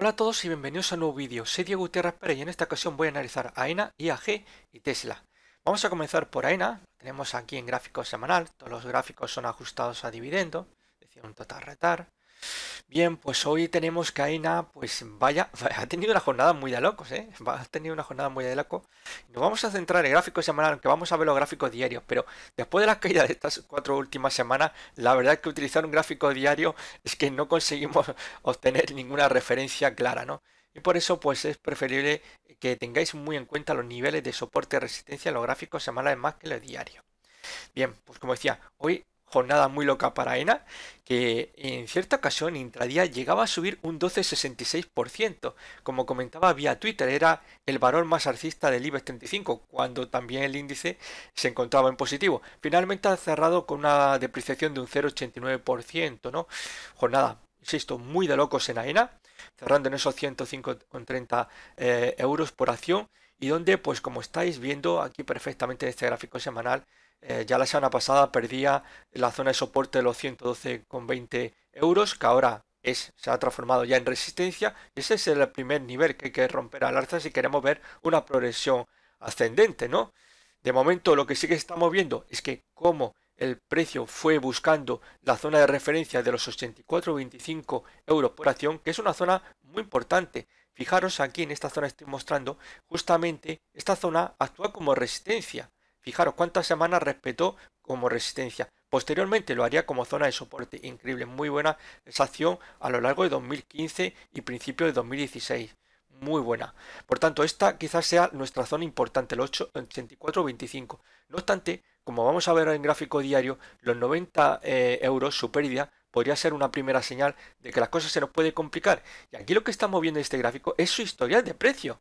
Hola a todos y bienvenidos a un nuevo vídeo. Soy Diego Gutiérrez Pérez y en esta ocasión voy a analizar AENA, IAG y Tesla. Vamos a comenzar por AENA, tenemos aquí en gráfico semanal, todos los gráficos son ajustados a dividendo, Decía un total retar. Bien, pues hoy tenemos que Aina, pues vaya, ha tenido una jornada muy de locos, ¿eh? Ha tenido una jornada muy de loco Nos vamos a centrar en gráfico semanal, aunque vamos a ver los gráficos diarios, pero después de las caídas de estas cuatro últimas semanas, la verdad es que utilizar un gráfico diario es que no conseguimos obtener ninguna referencia clara, ¿no? Y por eso pues es preferible que tengáis muy en cuenta los niveles de soporte y resistencia en los gráficos semanales más que los diarios. Bien, pues como decía, hoy jornada muy loca para AENA, que en cierta ocasión intradía llegaba a subir un 12,66%. Como comentaba vía Twitter, era el valor más alcista del IBEX 35, cuando también el índice se encontraba en positivo. Finalmente ha cerrado con una depreciación de un 0,89%, ¿no? Jornada, insisto, muy de locos en AENA, cerrando en esos 105,30 eh, euros por acción y donde, pues como estáis viendo aquí perfectamente este gráfico semanal, eh, ya la semana pasada perdía la zona de soporte de los 112,20 euros, que ahora es, se ha transformado ya en resistencia. Ese es el primer nivel que hay que romper al alza si queremos ver una progresión ascendente, De momento lo que sí que estamos viendo es que como el precio fue buscando la zona de referencia de los 84,25 euros por acción, que es una zona muy importante. Fijaros aquí en esta zona estoy mostrando, justamente esta zona actúa como resistencia. Fijaros cuántas semanas respetó como resistencia. Posteriormente lo haría como zona de soporte. Increíble, muy buena esa acción a lo largo de 2015 y principios de 2016. Muy buena. Por tanto, esta quizás sea nuestra zona importante, el 84.25. No obstante, como vamos a ver en gráfico diario, los 90 eh, euros, su pérdida, podría ser una primera señal de que las cosas se nos puede complicar. Y aquí lo que estamos viendo en este gráfico es su historial de precio.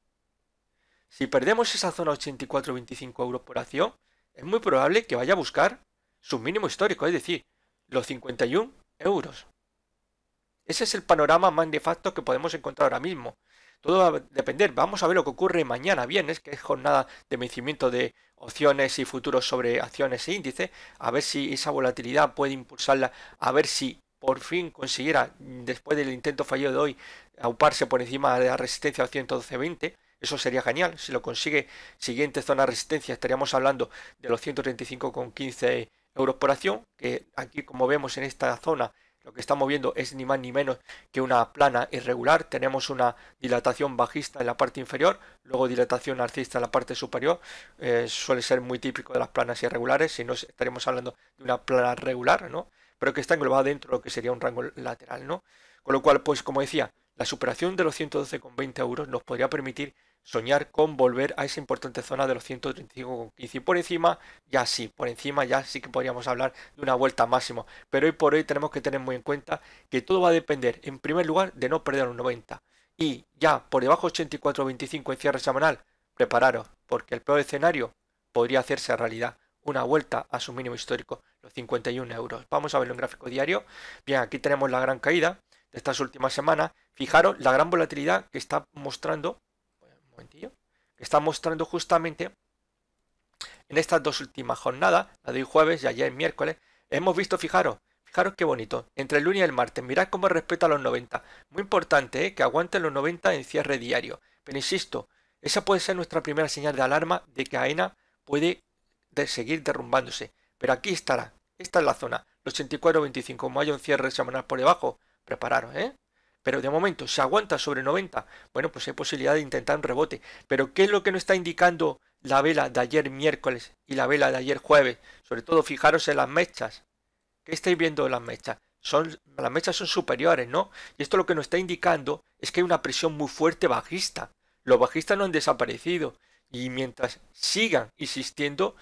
Si perdemos esa zona 84-25 euros por acción, es muy probable que vaya a buscar su mínimo histórico, es decir, los 51 euros. Ese es el panorama más de facto que podemos encontrar ahora mismo. Todo va a depender. Vamos a ver lo que ocurre mañana Bien, es que es jornada de vencimiento de opciones y futuros sobre acciones e índices. A ver si esa volatilidad puede impulsarla, a ver si por fin consiguiera, después del intento fallido de hoy, auparse por encima de la resistencia a 112.20. Eso sería genial. Si lo consigue, siguiente zona de resistencia, estaríamos hablando de los 135,15 euros por acción, que aquí como vemos en esta zona lo que estamos viendo es ni más ni menos que una plana irregular. Tenemos una dilatación bajista en la parte inferior, luego dilatación alcista en la parte superior. Eh, suele ser muy típico de las planas irregulares, si no estaríamos hablando de una plana regular, ¿no? Pero que está englobada dentro de lo que sería un rango lateral, ¿no? Con lo cual, pues como decía, la superación de los 112,20 euros nos podría permitir soñar con volver a esa importante zona de los 135,15 y por encima ya sí, por encima ya sí que podríamos hablar de una vuelta máximo, pero hoy por hoy tenemos que tener muy en cuenta que todo va a depender en primer lugar de no perder un 90 y ya por debajo 84,25 en cierre semanal, prepararos porque el peor escenario podría hacerse realidad una vuelta a su mínimo histórico, los 51 euros. Vamos a verlo en gráfico diario. Bien, aquí tenemos la gran caída de estas últimas semanas. Fijaros la gran volatilidad que está mostrando que está mostrando justamente en estas dos últimas jornadas, la de hoy jueves y ayer miércoles, hemos visto, fijaros, fijaros qué bonito, entre el lunes y el martes, mirad cómo respeta los 90. Muy importante, eh, que aguanten los 90 en cierre diario. Pero insisto, esa puede ser nuestra primera señal de alarma de que AENA puede seguir derrumbándose. Pero aquí estará, esta es la zona, los 84-25, como hay un cierre semanal por debajo, prepararos, ¿eh? pero de momento se aguanta sobre 90, bueno, pues hay posibilidad de intentar un rebote. Pero ¿qué es lo que nos está indicando la vela de ayer miércoles y la vela de ayer jueves? Sobre todo fijaros en las mechas. ¿Qué estáis viendo en las mechas? Son, las mechas son superiores, ¿no? Y esto lo que nos está indicando es que hay una presión muy fuerte bajista. Los bajistas no han desaparecido. Y mientras sigan insistiendo,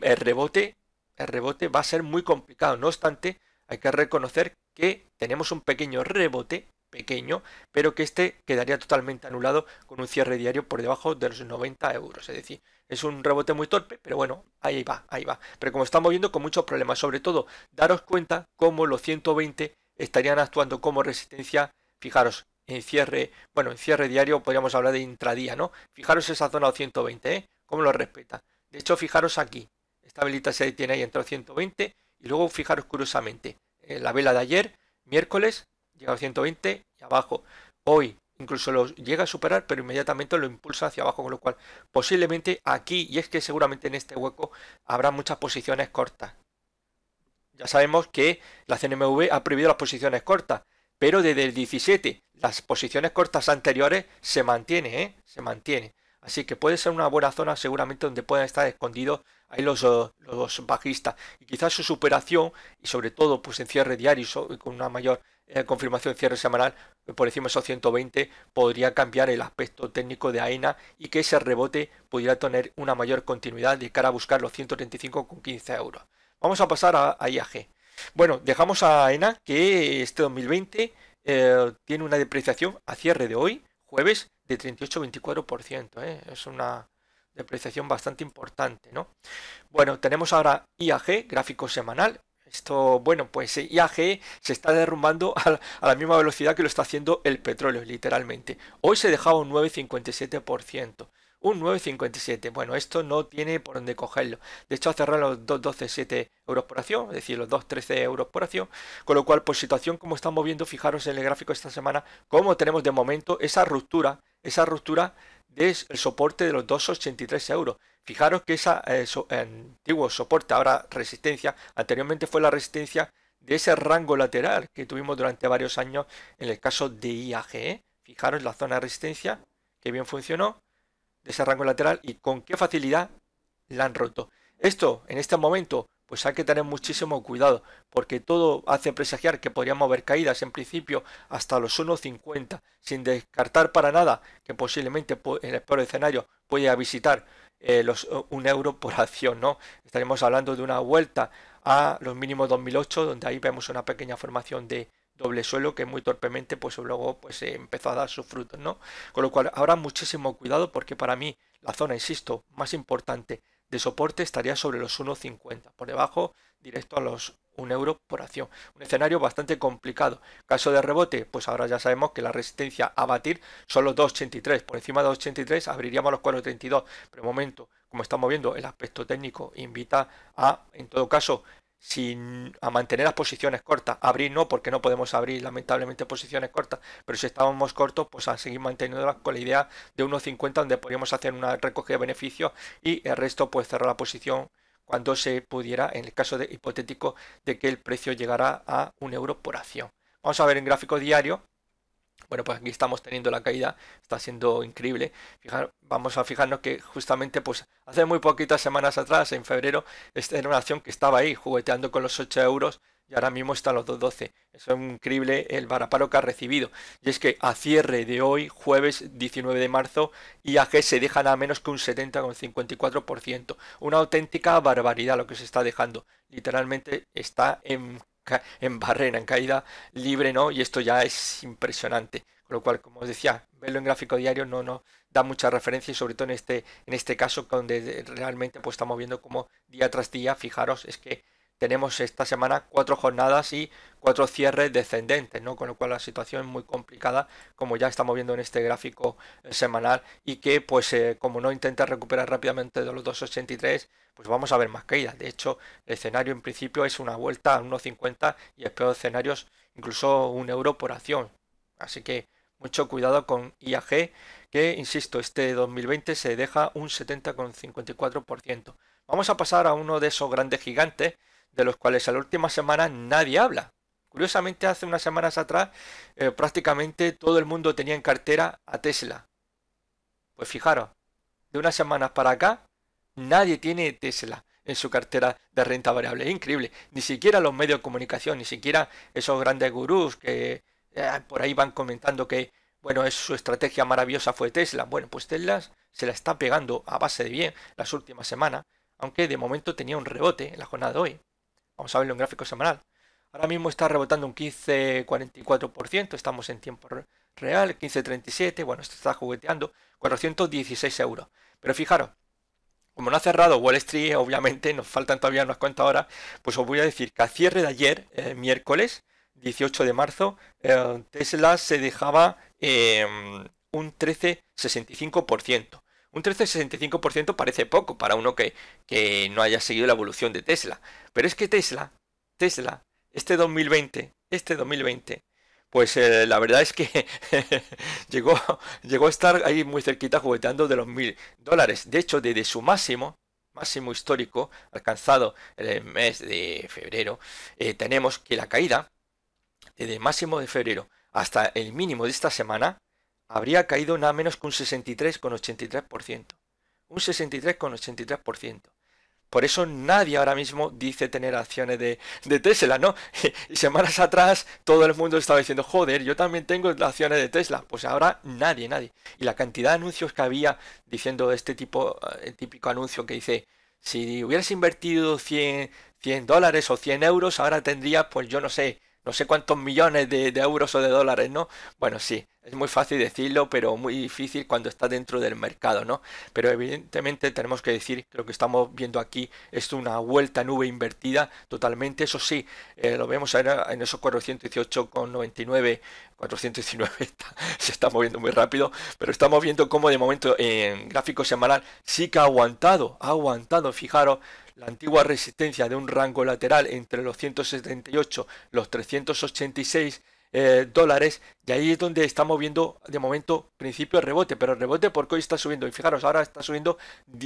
el rebote, el rebote va a ser muy complicado. No obstante, hay que reconocer que tenemos un pequeño rebote pequeño, pero que este quedaría totalmente anulado con un cierre diario por debajo de los 90 euros. Es decir, es un rebote muy torpe, pero bueno, ahí va, ahí va. Pero como estamos viendo, con muchos problemas, sobre todo, daros cuenta cómo los 120 estarían actuando como resistencia, fijaros, en cierre, bueno, en cierre diario podríamos hablar de intradía, ¿no? Fijaros esa zona 120, ¿eh? ¿Cómo lo respeta? De hecho, fijaros aquí, esta velita se detiene ahí entre 120 y luego fijaros curiosamente, la vela de ayer, miércoles, llega a 120 y abajo. Hoy incluso lo llega a superar, pero inmediatamente lo impulsa hacia abajo, con lo cual posiblemente aquí, y es que seguramente en este hueco, habrá muchas posiciones cortas. Ya sabemos que la CNMV ha prohibido las posiciones cortas, pero desde el 17 las posiciones cortas anteriores se mantienen, ¿eh? se mantiene. Así que puede ser una buena zona seguramente donde puedan estar escondidos ahí los, eh, los bajistas. Y quizás su superación, y sobre todo pues en cierre diario con una mayor confirmación cierre semanal pues, por encima de esos 120 podría cambiar el aspecto técnico de AENA y que ese rebote pudiera tener una mayor continuidad de cara a buscar los 15 euros. Vamos a pasar a, IAG. Bueno, dejamos a AENA que este 2020 eh, tiene una depreciación a cierre de hoy, jueves, de 38,24%. Eh. Es una depreciación bastante importante, ¿no? Bueno, tenemos ahora IAG, gráfico semanal, esto, bueno, pues e IAG se está derrumbando a, la misma velocidad que lo está haciendo el petróleo, literalmente. Hoy se dejaba un 9,57%. Un 9,57. Bueno, esto no tiene por dónde cogerlo. De hecho, ha cerrado los 2,12,7 euros por acción, es decir, los 2,13 euros por acción. Con lo cual, por situación como estamos viendo, fijaros en el gráfico esta semana, cómo tenemos de momento esa ruptura, esa ruptura del soporte de los 2,83 euros. Fijaros que ese eh, eh, antiguo soporte, ahora resistencia, anteriormente fue la resistencia de ese rango lateral que tuvimos durante varios años en el caso de IAG. ¿eh? Fijaros la zona de resistencia, que bien funcionó ese rango lateral y con qué facilidad la han roto. Esto, en este momento, pues hay que tener muchísimo cuidado, porque todo hace presagiar que podríamos haber caídas en principio hasta los 1.50, sin descartar para nada que posiblemente en el peor escenario pueda visitar eh, los, eh, un euro por acción, ¿no? Estaremos hablando de una vuelta a los mínimos 2008, donde ahí vemos una pequeña formación de, doble suelo que muy torpemente pues luego pues eh, empezó a dar sus frutos, ¿no? Con lo cual habrá muchísimo cuidado porque para mí la zona, insisto, más importante de soporte estaría sobre los 1,50, por debajo directo a los 1 euro por acción. Un escenario bastante complicado. Caso de rebote, pues ahora ya sabemos que la resistencia a batir son los 2,83. Por encima de 2,83 abriríamos los 4,32. Pero de momento, como estamos viendo, el aspecto técnico invita a, en todo caso, sin a mantener las posiciones cortas. Abrir no, porque no podemos abrir lamentablemente posiciones cortas, pero si estábamos cortos, pues a seguir manteniéndolas con la idea de 1.50 donde podríamos hacer una recogida de beneficios y el resto pues cerrar la posición cuando se pudiera, en el caso de, hipotético de que el precio llegara a un euro por acción. Vamos a ver en gráfico diario bueno, pues aquí estamos teniendo la caída, está siendo increíble. vamos a fijarnos que justamente pues hace muy poquitas semanas atrás, en febrero, esta era una acción que estaba ahí jugueteando con los 8 euros y ahora mismo está a los 2.12. Eso es increíble el varaparo que ha recibido. Y es que a cierre de hoy, jueves 19 de marzo, IAG se deja nada menos que un 70,54%. Una auténtica barbaridad lo que se está dejando. Literalmente está en en barrera, en caída libre, ¿no? Y esto ya es impresionante. Con lo cual, como os decía, verlo en gráfico diario no no da mucha referencia y sobre todo en este, en este caso donde realmente pues estamos viendo como día tras día, fijaros, es que tenemos esta semana cuatro jornadas y cuatro cierres descendentes, ¿no? Con lo cual la situación es muy complicada, como ya estamos viendo en este gráfico eh, semanal, y que pues eh, como no intenta recuperar rápidamente de los 283, pues vamos a ver más caídas. De hecho, el escenario en principio es una vuelta a 1,50 y espero escenarios incluso un euro por acción. Así que mucho cuidado con IAG, que insisto, este 2020 se deja un 70,54%. Vamos a pasar a uno de esos grandes gigantes de los cuales a la última semana nadie habla. Curiosamente, hace unas semanas atrás eh, prácticamente todo el mundo tenía en cartera a Tesla. Pues fijaros, de unas semanas para acá nadie tiene Tesla en su cartera de renta variable. increíble. Ni siquiera los medios de comunicación, ni siquiera esos grandes gurús que eh, por ahí van comentando que, bueno, es, su estrategia maravillosa fue Tesla. Bueno, pues Tesla se la está pegando a base de bien las últimas semanas, aunque de momento tenía un rebote en la jornada de hoy. Vamos a verlo en gráfico semanal. Ahora mismo está rebotando un 15,44%, estamos en tiempo real, 15,37, bueno, esto está jugueteando, 416 euros. Pero fijaros, como no ha cerrado Wall Street, obviamente nos faltan todavía unas cuantas horas, pues os voy a decir que a cierre de ayer, eh, miércoles 18 de marzo, eh, Tesla se dejaba eh, un 13,65%. Un 13,65% parece poco para uno que, no haya seguido la evolución de Tesla. Pero es que Tesla, Tesla, este 2020, este 2020, pues eh, la verdad es que llegó, llegó a estar ahí muy cerquita jugueteando de los mil dólares. De hecho, desde su máximo, máximo histórico alcanzado el mes de febrero, eh, tenemos que la caída desde el máximo de febrero hasta el mínimo de esta semana habría caído nada menos que un 63,83%. Un 63,83%. Por eso nadie ahora mismo dice tener acciones de, Tesla, ¿no? Y semanas atrás todo el mundo estaba diciendo, joder, yo también tengo acciones de Tesla. Pues ahora nadie, nadie. Y la cantidad de anuncios que había diciendo este tipo, el eh, típico anuncio que dice, si hubieras invertido 100, 100 dólares o 100 euros, ahora tendrías, pues yo no sé, no sé cuántos millones de, euros o de dólares, ¿no? Bueno, sí, es muy fácil decirlo, pero muy difícil cuando está dentro del mercado, ¿no? Pero evidentemente tenemos que decir que lo que estamos viendo aquí es una vuelta nube invertida totalmente, eso sí, eh, lo vemos ahora en esos 418,99, 419 se está moviendo muy rápido, pero estamos viendo cómo de momento en gráfico semanal sí que ha aguantado, ha aguantado, fijaros, la antigua resistencia de un rango lateral entre los 178 los 386 eh, dólares y ahí es donde estamos viendo de momento principio rebote, pero el rebote porque hoy está subiendo y fijaros ahora está subiendo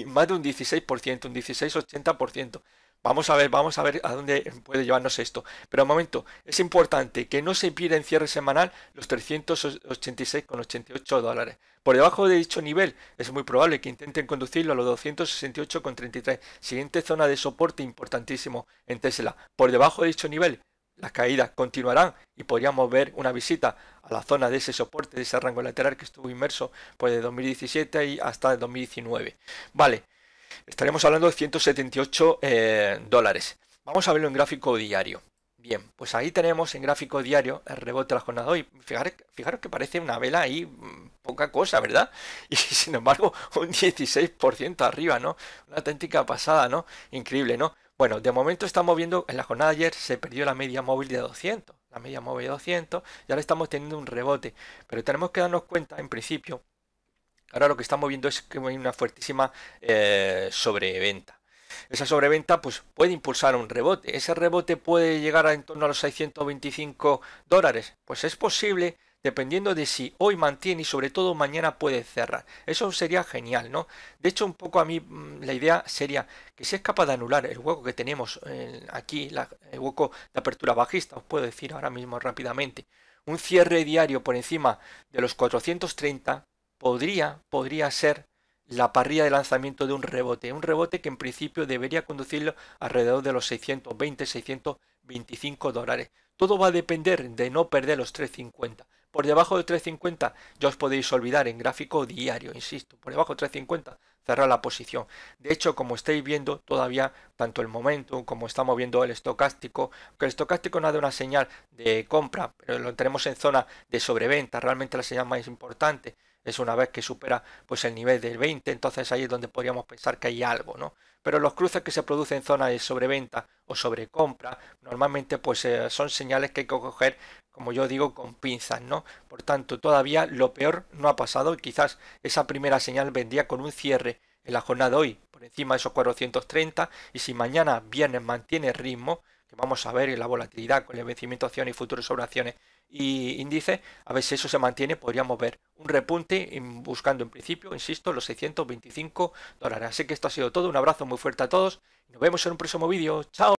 más de un 16%, un 16-80%. Vamos a ver, vamos a ver a dónde puede llevarnos esto. Pero un momento, es importante que no se pierda en cierre semanal los 386,88 dólares. Por debajo de dicho nivel, es muy probable que intenten conducirlo a los 268,33. Siguiente zona de soporte importantísimo en Tesla. Por debajo de dicho nivel, las caídas continuarán y podríamos ver una visita a la zona de ese soporte, de ese rango lateral que estuvo inmerso pues de 2017 y hasta 2019. Vale. Estaremos hablando de 178 eh, dólares. Vamos a verlo en gráfico diario. Bien, pues ahí tenemos en gráfico diario el rebote de la jornada de hoy. Fijaros, que parece una vela ahí mm, poca cosa, ¿verdad? Y sin embargo, un 16% arriba, ¿no? Una auténtica pasada, ¿no? Increíble, ¿no? Bueno, de momento estamos viendo, en la jornada de ayer se perdió la media móvil de 200, la media móvil de 200, Ya le estamos teniendo un rebote. Pero tenemos que darnos cuenta, en principio, Ahora lo que estamos viendo es que hay una fuertísima eh, sobreventa. Esa sobreventa pues, puede impulsar un rebote. ¿Ese rebote puede llegar a en torno a los 625 dólares? Pues es posible dependiendo de si hoy mantiene y sobre todo mañana puede cerrar. Eso sería genial, ¿no? De hecho, un poco a mí mm, la idea sería que si es capaz de anular el hueco que tenemos eh, aquí, el hueco de apertura bajista, os puedo decir ahora mismo rápidamente, un cierre diario por encima de los 430, podría, podría ser la parrilla de lanzamiento de un rebote. Un rebote que en principio debería conducirlo alrededor de los 620-625 dólares. Todo va a depender de no perder los 350. Por debajo de 350 ya os podéis olvidar en gráfico diario, insisto. Por debajo de 350 cerrar la posición. De hecho, como estáis viendo, todavía tanto el momento como estamos viendo el estocástico, que el estocástico no da una señal de compra, pero lo tenemos en zona de sobreventa, realmente la señal más importante es una vez que supera pues el nivel del 20, entonces ahí es donde podríamos pensar que hay algo, ¿no? Pero los cruces que se producen en zonas de sobreventa o sobrecompra, normalmente pues eh, son señales que hay que coger, como yo digo, con pinzas, ¿no? Por tanto, todavía lo peor no ha pasado y quizás esa primera señal vendría con un cierre en la jornada de hoy por encima de esos 430 y si mañana viernes mantiene ritmo, que vamos a ver la volatilidad con el vencimiento de acciones y futuros sobre acciones y índice, a ver si eso se mantiene, podríamos ver un repunte buscando en principio, insisto, los 625 dólares. Así que esto ha sido todo, un abrazo muy fuerte a todos, nos vemos en un próximo vídeo, chao.